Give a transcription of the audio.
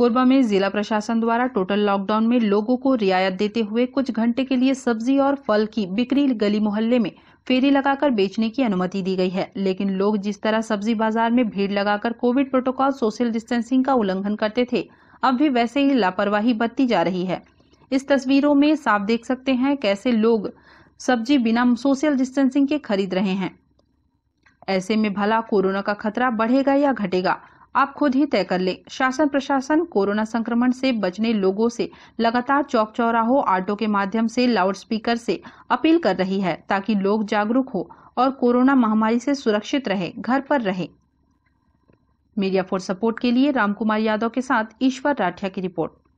कोरबा में जिला प्रशासन द्वारा टोटल लॉकडाउन में लोगों को रियायत देते हुए कुछ घंटे के लिए सब्जी और फल की बिक्री गली मोहल्ले में फेरी लगाकर बेचने की अनुमति दी गई है लेकिन लोग जिस तरह सब्जी बाजार में भीड़ लगाकर कोविड प्रोटोकॉल सोशल डिस्टेंसिंग का उल्लंघन करते थे अब भी वैसे ही लापरवाही बरती जा रही है इस तस्वीरों में साफ देख सकते हैं कैसे लोग सब्जी बिना सोशल डिस्टेंसिंग के खरीद रहे हैं ऐसे में भला कोरोना का खतरा बढ़ेगा या घटेगा आप खुद ही तय कर लें शासन प्रशासन कोरोना संक्रमण से बचने लोगों से लगातार चौक चौराहों ऑटो के माध्यम से लाउडस्पीकर से अपील कर रही है ताकि लोग जागरूक हो और कोरोना महामारी से सुरक्षित रहे घर पर रहे मीडिया फॉर सपोर्ट के लिए रामकुमार यादव के साथ ईश्वर राठिया की रिपोर्ट